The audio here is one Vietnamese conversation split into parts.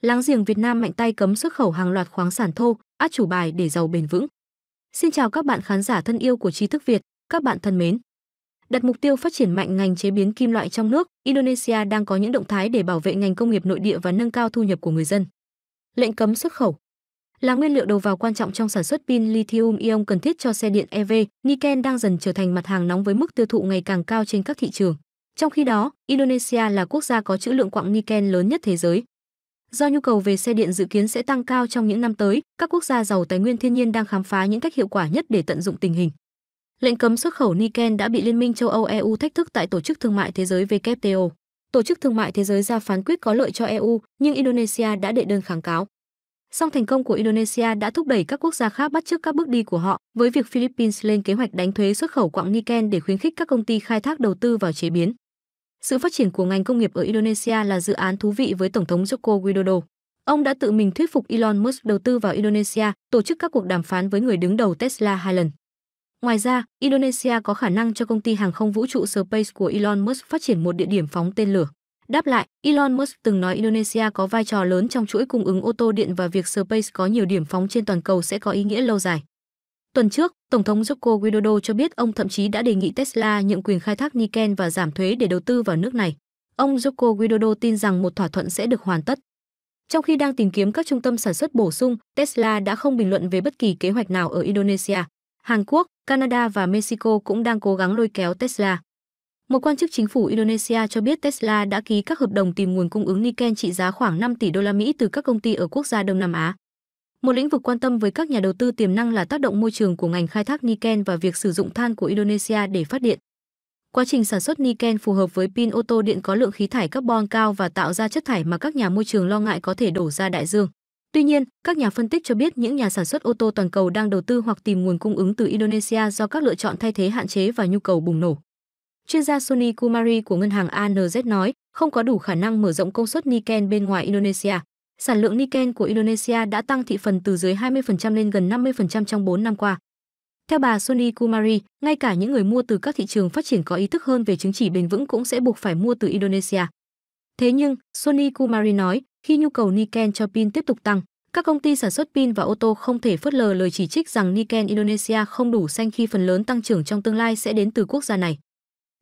Láng giềng Việt Nam mạnh tay cấm xuất khẩu hàng loạt khoáng sản thô, át chủ bài để giàu bền vững. Xin chào các bạn khán giả thân yêu của Trí thức Việt, các bạn thân mến. Đặt mục tiêu phát triển mạnh ngành chế biến kim loại trong nước, Indonesia đang có những động thái để bảo vệ ngành công nghiệp nội địa và nâng cao thu nhập của người dân. Lệnh cấm xuất khẩu là nguyên liệu đầu vào quan trọng trong sản xuất pin lithium-ion cần thiết cho xe điện EV, Niken đang dần trở thành mặt hàng nóng với mức tiêu thụ ngày càng cao trên các thị trường. Trong khi đó, Indonesia là quốc gia có trữ lượng quặng Niken lớn nhất thế giới, Do nhu cầu về xe điện dự kiến sẽ tăng cao trong những năm tới, các quốc gia giàu tài nguyên thiên nhiên đang khám phá những cách hiệu quả nhất để tận dụng tình hình. Lệnh cấm xuất khẩu Niken đã bị Liên minh châu Âu EU thách thức tại Tổ chức Thương mại Thế giới WTO. Tổ chức Thương mại Thế giới ra phán quyết có lợi cho EU, nhưng Indonesia đã đệ đơn kháng cáo. Song thành công của Indonesia đã thúc đẩy các quốc gia khác bắt chước các bước đi của họ với việc Philippines lên kế hoạch đánh thuế xuất khẩu quặng Niken để khuyến khích các công ty khai thác đầu tư vào chế biến. Sự phát triển của ngành công nghiệp ở Indonesia là dự án thú vị với Tổng thống Joko Widodo. Ông đã tự mình thuyết phục Elon Musk đầu tư vào Indonesia, tổ chức các cuộc đàm phán với người đứng đầu Tesla hai lần. Ngoài ra, Indonesia có khả năng cho công ty hàng không vũ trụ Space của Elon Musk phát triển một địa điểm phóng tên lửa. Đáp lại, Elon Musk từng nói Indonesia có vai trò lớn trong chuỗi cung ứng ô tô điện và việc Space có nhiều điểm phóng trên toàn cầu sẽ có ý nghĩa lâu dài. Tuần trước, Tổng thống Joko Widodo cho biết ông thậm chí đã đề nghị Tesla nhượng quyền khai thác Niken và giảm thuế để đầu tư vào nước này. Ông Joko Widodo tin rằng một thỏa thuận sẽ được hoàn tất. Trong khi đang tìm kiếm các trung tâm sản xuất bổ sung, Tesla đã không bình luận về bất kỳ kế hoạch nào ở Indonesia. Hàn Quốc, Canada và Mexico cũng đang cố gắng lôi kéo Tesla. Một quan chức chính phủ Indonesia cho biết Tesla đã ký các hợp đồng tìm nguồn cung ứng Niken trị giá khoảng 5 tỷ đô la Mỹ từ các công ty ở quốc gia Đông Nam Á. Một lĩnh vực quan tâm với các nhà đầu tư tiềm năng là tác động môi trường của ngành khai thác Niken và việc sử dụng than của Indonesia để phát điện. Quá trình sản xuất Niken phù hợp với pin ô tô điện có lượng khí thải carbon cao và tạo ra chất thải mà các nhà môi trường lo ngại có thể đổ ra đại dương. Tuy nhiên, các nhà phân tích cho biết những nhà sản xuất ô tô toàn cầu đang đầu tư hoặc tìm nguồn cung ứng từ Indonesia do các lựa chọn thay thế hạn chế và nhu cầu bùng nổ. Chuyên gia Sony Kumari của ngân hàng ANZ nói, không có đủ khả năng mở rộng công suất Niken bên ngoài Indonesia. Sản lượng Nikken của Indonesia đã tăng thị phần từ dưới 20% lên gần 50% trong 4 năm qua. Theo bà Sony Kumari, ngay cả những người mua từ các thị trường phát triển có ý thức hơn về chứng chỉ bền vững cũng sẽ buộc phải mua từ Indonesia. Thế nhưng, Sony Kumari nói, khi nhu cầu Nikken cho pin tiếp tục tăng, các công ty sản xuất pin và ô tô không thể phớt lờ lời chỉ trích rằng Nikken Indonesia không đủ xanh khi phần lớn tăng trưởng trong tương lai sẽ đến từ quốc gia này.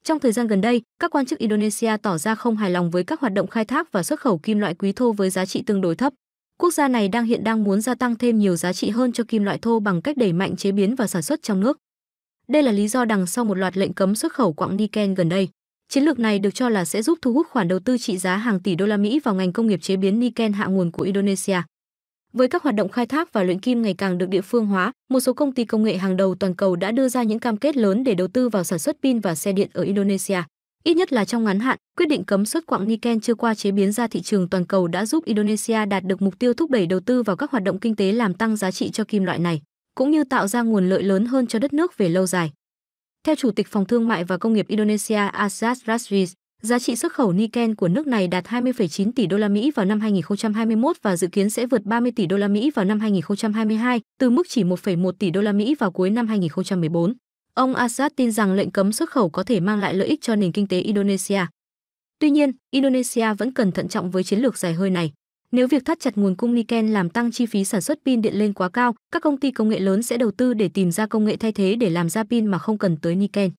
Trong thời gian gần đây, các quan chức Indonesia tỏ ra không hài lòng với các hoạt động khai thác và xuất khẩu kim loại quý thô với giá trị tương đối thấp. Quốc gia này đang hiện đang muốn gia tăng thêm nhiều giá trị hơn cho kim loại thô bằng cách đẩy mạnh chế biến và sản xuất trong nước. Đây là lý do đằng sau một loạt lệnh cấm xuất khẩu quặng niken gần đây. Chiến lược này được cho là sẽ giúp thu hút khoản đầu tư trị giá hàng tỷ đô la Mỹ vào ngành công nghiệp chế biến niken hạ nguồn của Indonesia. Với các hoạt động khai thác và luyện kim ngày càng được địa phương hóa, một số công ty công nghệ hàng đầu toàn cầu đã đưa ra những cam kết lớn để đầu tư vào sản xuất pin và xe điện ở Indonesia. Ít nhất là trong ngắn hạn, quyết định cấm xuất quặng niken chưa qua chế biến ra thị trường toàn cầu đã giúp Indonesia đạt được mục tiêu thúc đẩy đầu tư vào các hoạt động kinh tế làm tăng giá trị cho kim loại này, cũng như tạo ra nguồn lợi lớn hơn cho đất nước về lâu dài. Theo Chủ tịch Phòng Thương mại và Công nghiệp Indonesia Azaz Razvis, Giá trị xuất khẩu Nikken của nước này đạt 20,9 tỷ đô la Mỹ vào năm 2021 và dự kiến sẽ vượt 30 tỷ đô la Mỹ vào năm 2022, từ mức chỉ 1,1 tỷ đô la Mỹ vào cuối năm 2014. Ông Assad tin rằng lệnh cấm xuất khẩu có thể mang lại lợi ích cho nền kinh tế Indonesia. Tuy nhiên, Indonesia vẫn cần thận trọng với chiến lược dài hơi này. Nếu việc thắt chặt nguồn cung Nikken làm tăng chi phí sản xuất pin điện lên quá cao, các công ty công nghệ lớn sẽ đầu tư để tìm ra công nghệ thay thế để làm ra pin mà không cần tới Nikken.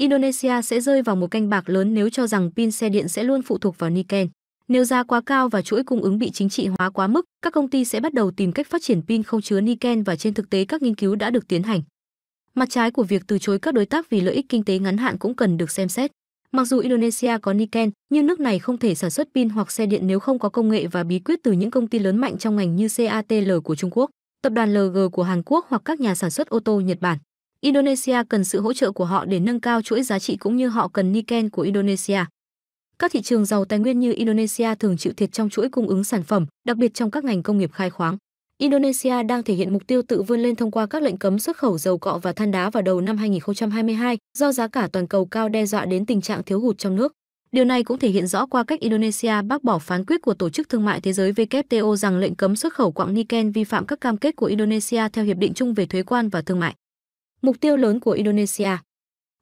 Indonesia sẽ rơi vào một canh bạc lớn nếu cho rằng pin xe điện sẽ luôn phụ thuộc vào Nikel. Nếu giá quá cao và chuỗi cung ứng bị chính trị hóa quá mức, các công ty sẽ bắt đầu tìm cách phát triển pin không chứa Nikel và trên thực tế các nghiên cứu đã được tiến hành. Mặt trái của việc từ chối các đối tác vì lợi ích kinh tế ngắn hạn cũng cần được xem xét. Mặc dù Indonesia có Niken, nhưng nước này không thể sản xuất pin hoặc xe điện nếu không có công nghệ và bí quyết từ những công ty lớn mạnh trong ngành như CATL của Trung Quốc, tập đoàn LG của Hàn Quốc hoặc các nhà sản xuất ô tô Nhật Bản. Indonesia cần sự hỗ trợ của họ để nâng cao chuỗi giá trị cũng như họ cần Nikken của Indonesia. Các thị trường giàu tài nguyên như Indonesia thường chịu thiệt trong chuỗi cung ứng sản phẩm, đặc biệt trong các ngành công nghiệp khai khoáng. Indonesia đang thể hiện mục tiêu tự vươn lên thông qua các lệnh cấm xuất khẩu dầu cọ và than đá vào đầu năm 2022 do giá cả toàn cầu cao đe dọa đến tình trạng thiếu hụt trong nước. Điều này cũng thể hiện rõ qua cách Indonesia bác bỏ phán quyết của Tổ chức Thương mại Thế giới WTO rằng lệnh cấm xuất khẩu quặng Nikken vi phạm các cam kết của Indonesia theo Hiệp định chung về thuế quan và thương mại mục tiêu lớn của Indonesia.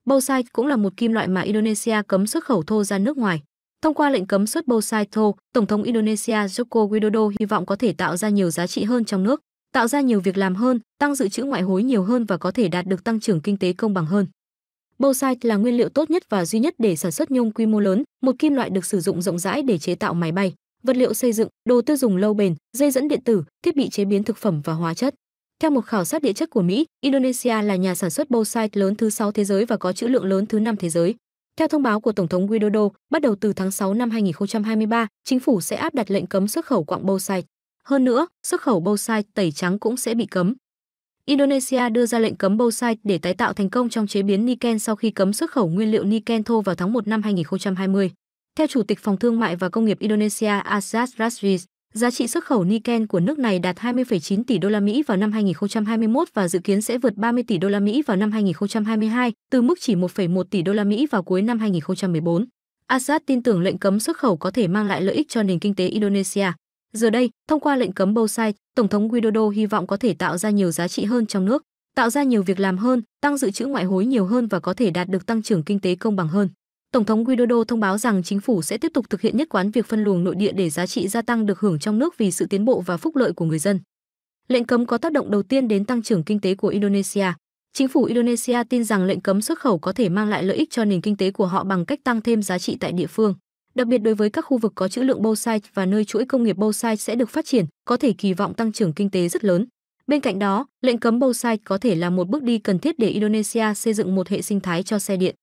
Bauxite cũng là một kim loại mà Indonesia cấm xuất khẩu thô ra nước ngoài. Thông qua lệnh cấm xuất bauxite thô, Tổng thống Indonesia Joko Widodo hy vọng có thể tạo ra nhiều giá trị hơn trong nước, tạo ra nhiều việc làm hơn, tăng dự trữ ngoại hối nhiều hơn và có thể đạt được tăng trưởng kinh tế công bằng hơn. Bauxite là nguyên liệu tốt nhất và duy nhất để sản xuất nhôm quy mô lớn, một kim loại được sử dụng rộng rãi để chế tạo máy bay, vật liệu xây dựng, đồ tiêu dùng lâu bền, dây dẫn điện tử, thiết bị chế biến thực phẩm và hóa chất. Theo một khảo sát địa chất của Mỹ, Indonesia là nhà sản xuất bauxite lớn thứ 6 thế giới và có trữ lượng lớn thứ 5 thế giới. Theo thông báo của Tổng thống Widodo, bắt đầu từ tháng 6 năm 2023, chính phủ sẽ áp đặt lệnh cấm xuất khẩu quặng bauxite. Hơn nữa, xuất khẩu bauxite tẩy trắng cũng sẽ bị cấm. Indonesia đưa ra lệnh cấm bauxite để tái tạo thành công trong chế biến niken sau khi cấm xuất khẩu nguyên liệu niken thô vào tháng 1 năm 2020. Theo Chủ tịch Phòng Thương mại và Công nghiệp Indonesia Azaz Razvis, Giá trị xuất khẩu Nikken của nước này đạt 20,9 tỷ đô la Mỹ vào năm 2021 và dự kiến sẽ vượt 30 tỷ đô la Mỹ vào năm 2022, từ mức chỉ 1,1 tỷ đô la Mỹ vào cuối năm 2014. Assad tin tưởng lệnh cấm xuất khẩu có thể mang lại lợi ích cho nền kinh tế Indonesia. Giờ đây, thông qua lệnh cấm bauxite, Tổng thống Widodo hy vọng có thể tạo ra nhiều giá trị hơn trong nước, tạo ra nhiều việc làm hơn, tăng dự trữ ngoại hối nhiều hơn và có thể đạt được tăng trưởng kinh tế công bằng hơn. Tổng thống Widodo thông báo rằng chính phủ sẽ tiếp tục thực hiện nhất quán việc phân luồng nội địa để giá trị gia tăng được hưởng trong nước vì sự tiến bộ và phúc lợi của người dân. Lệnh cấm có tác động đầu tiên đến tăng trưởng kinh tế của Indonesia. Chính phủ Indonesia tin rằng lệnh cấm xuất khẩu có thể mang lại lợi ích cho nền kinh tế của họ bằng cách tăng thêm giá trị tại địa phương. Đặc biệt đối với các khu vực có trữ lượng bauxite và nơi chuỗi công nghiệp bauxite sẽ được phát triển, có thể kỳ vọng tăng trưởng kinh tế rất lớn. Bên cạnh đó, lệnh cấm bauxite có thể là một bước đi cần thiết để Indonesia xây dựng một hệ sinh thái cho xe điện.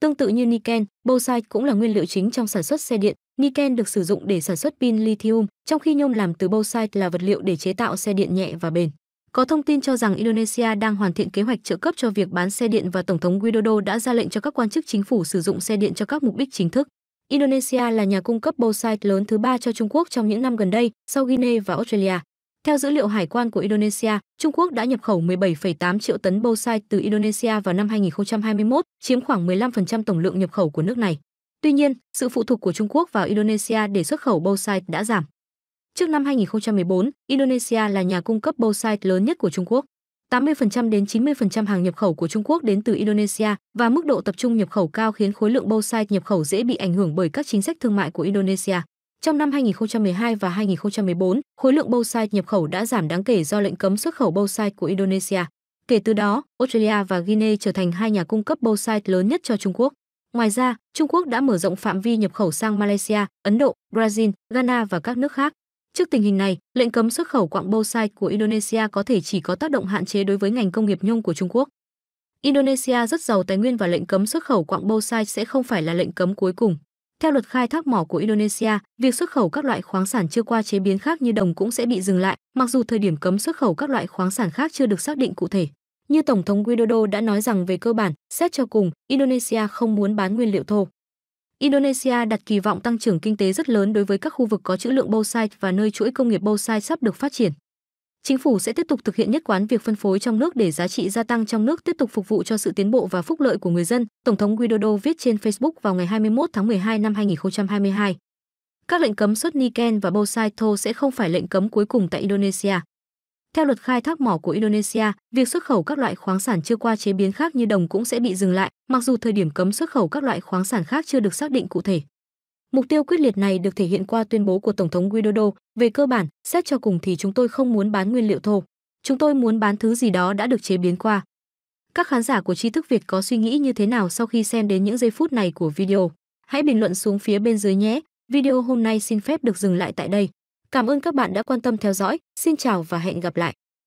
Tương tự như Niken, bauxite cũng là nguyên liệu chính trong sản xuất xe điện. Niken được sử dụng để sản xuất pin lithium, trong khi nhôm làm từ bauxite là vật liệu để chế tạo xe điện nhẹ và bền. Có thông tin cho rằng Indonesia đang hoàn thiện kế hoạch trợ cấp cho việc bán xe điện và Tổng thống Widodo đã ra lệnh cho các quan chức chính phủ sử dụng xe điện cho các mục đích chính thức. Indonesia là nhà cung cấp bauxite lớn thứ ba cho Trung Quốc trong những năm gần đây, sau Guinea và Australia. Theo dữ liệu hải quan của Indonesia, Trung Quốc đã nhập khẩu 17,8 triệu tấn bâu từ Indonesia vào năm 2021, chiếm khoảng 15% tổng lượng nhập khẩu của nước này. Tuy nhiên, sự phụ thuộc của Trung Quốc vào Indonesia để xuất khẩu bâu đã giảm. Trước năm 2014, Indonesia là nhà cung cấp bâu lớn nhất của Trung Quốc. 80% đến 90% hàng nhập khẩu của Trung Quốc đến từ Indonesia và mức độ tập trung nhập khẩu cao khiến khối lượng bâu nhập khẩu dễ bị ảnh hưởng bởi các chính sách thương mại của Indonesia. Trong năm 2012 và 2014, khối lượng bauxite nhập khẩu đã giảm đáng kể do lệnh cấm xuất khẩu bauxite của Indonesia. Kể từ đó, Australia và Guinea trở thành hai nhà cung cấp bauxite lớn nhất cho Trung Quốc. Ngoài ra, Trung Quốc đã mở rộng phạm vi nhập khẩu sang Malaysia, Ấn Độ, Brazil, Ghana và các nước khác. Trước tình hình này, lệnh cấm xuất khẩu quặng bauxite của Indonesia có thể chỉ có tác động hạn chế đối với ngành công nghiệp nhôm của Trung Quốc. Indonesia rất giàu tài nguyên và lệnh cấm xuất khẩu quặng bauxite sẽ không phải là lệnh cấm cuối cùng. Theo luật khai thác mỏ của Indonesia, việc xuất khẩu các loại khoáng sản chưa qua chế biến khác như đồng cũng sẽ bị dừng lại, mặc dù thời điểm cấm xuất khẩu các loại khoáng sản khác chưa được xác định cụ thể. Như Tổng thống Widodo đã nói rằng về cơ bản, xét cho cùng, Indonesia không muốn bán nguyên liệu thô. Indonesia đặt kỳ vọng tăng trưởng kinh tế rất lớn đối với các khu vực có trữ lượng bauxite và nơi chuỗi công nghiệp bauxite sắp được phát triển chính phủ sẽ tiếp tục thực hiện nhất quán việc phân phối trong nước để giá trị gia tăng trong nước tiếp tục phục vụ cho sự tiến bộ và phúc lợi của người dân, Tổng thống Widodo viết trên Facebook vào ngày 21 tháng 12 năm 2022. Các lệnh cấm xuất Niken và Bauxite sẽ không phải lệnh cấm cuối cùng tại Indonesia. Theo luật khai thác mỏ của Indonesia, việc xuất khẩu các loại khoáng sản chưa qua chế biến khác như đồng cũng sẽ bị dừng lại, mặc dù thời điểm cấm xuất khẩu các loại khoáng sản khác chưa được xác định cụ thể. Mục tiêu quyết liệt này được thể hiện qua tuyên bố của Tổng thống Widodo, về cơ bản, xét cho cùng thì chúng tôi không muốn bán nguyên liệu thô. Chúng tôi muốn bán thứ gì đó đã được chế biến qua. Các khán giả của tri thức Việt có suy nghĩ như thế nào sau khi xem đến những giây phút này của video? Hãy bình luận xuống phía bên dưới nhé. Video hôm nay xin phép được dừng lại tại đây. Cảm ơn các bạn đã quan tâm theo dõi. Xin chào và hẹn gặp lại.